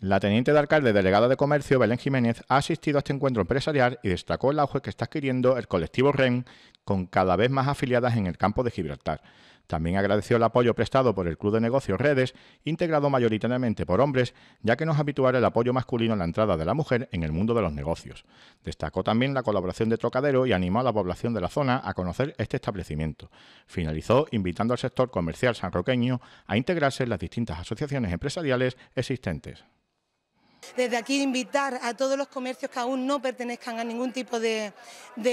La teniente de alcalde delegada de comercio, Belén Jiménez, ha asistido a este encuentro empresarial y destacó el auge que está adquiriendo el colectivo REN con cada vez más afiliadas en el campo de Gibraltar. También agradeció el apoyo prestado por el Club de Negocios Redes, integrado mayoritariamente por hombres, ya que no es habitual el apoyo masculino en la entrada de la mujer en el mundo de los negocios. Destacó también la colaboración de Trocadero y animó a la población de la zona a conocer este establecimiento. Finalizó invitando al sector comercial sanroqueño a integrarse en las distintas asociaciones empresariales existentes. Desde aquí invitar a todos los comercios que aún no pertenezcan a ningún tipo de,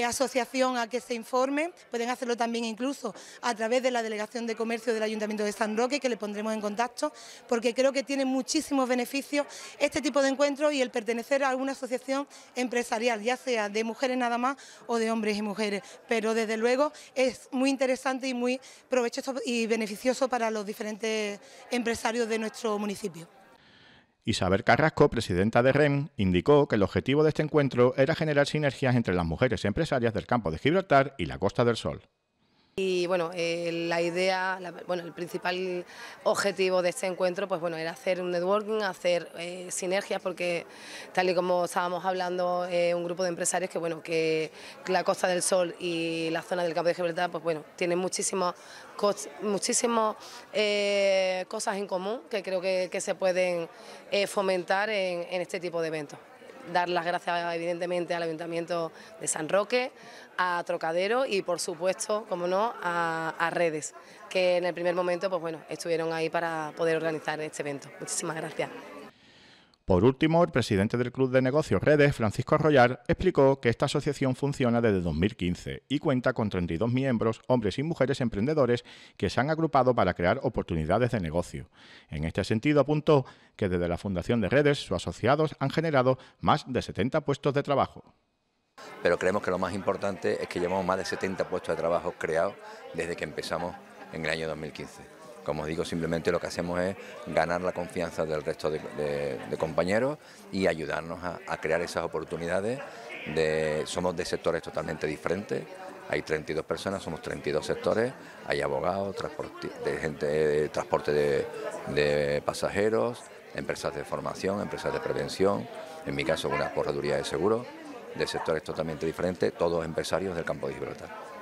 asociación a que se informen, pueden hacerlo también incluso a través de la Delegación de Comercio del Ayuntamiento de San Roque, que le pondremos en contacto, porque creo que tiene muchísimos beneficios este tipo de encuentros y el pertenecer a alguna asociación empresarial, ya sea de mujeres nada más o de hombres y mujeres. Pero desde luego es muy interesante y muy provechoso y beneficioso para los diferentes empresarios de nuestro municipio. Isabel Carrasco, presidenta de REM, indicó que el objetivo de este encuentro era generar sinergias entre las mujeres empresarias del campo de Gibraltar y la Costa del Sol. Y bueno, eh, la idea, bueno, el principal objetivo de este encuentro pues bueno, era hacer un networking, hacer eh, sinergias, porque tal y como estábamos hablando, eh, un grupo de empresarios que bueno, que la Costa del Sol y la zona del campo de Gibraltar, pues bueno, tienen muchísimas cosas en común que creo que, se pueden fomentar en este tipo de eventos dar las gracias evidentemente al Ayuntamiento de San Roque, a Trocadero y por supuesto, como no, a, Redes, que en el primer momento pues bueno, estuvieron ahí para poder organizar este evento. Muchísimas gracias. Por último, el presidente del Club de Negocios Redes, Francisco Arroyar, explicó que esta asociación funciona desde 2015 y cuenta con 32 miembros, hombres y mujeres emprendedores, que se han agrupado para crear oportunidades de negocio. En este sentido, apuntó que desde la fundación de Redes, sus asociados han generado más de 70 puestos de trabajo pero creemos que lo más importante es que llevamos más de 70 puestos de trabajo creados desde que empezamos en el año 2015. Como os digo, simplemente lo que hacemos es ganar la confianza del resto de, compañeros y ayudarnos a, crear esas oportunidades. somos de sectores totalmente diferentes, hay 32 personas, somos 32 sectores, hay abogados, eh, transporte, de gente de transporte de, pasajeros, empresas de formación, empresas de prevención, en mi caso una correduría de seguros, de sectores totalmente diferentes, todos empresarios del campo de Gibraltar.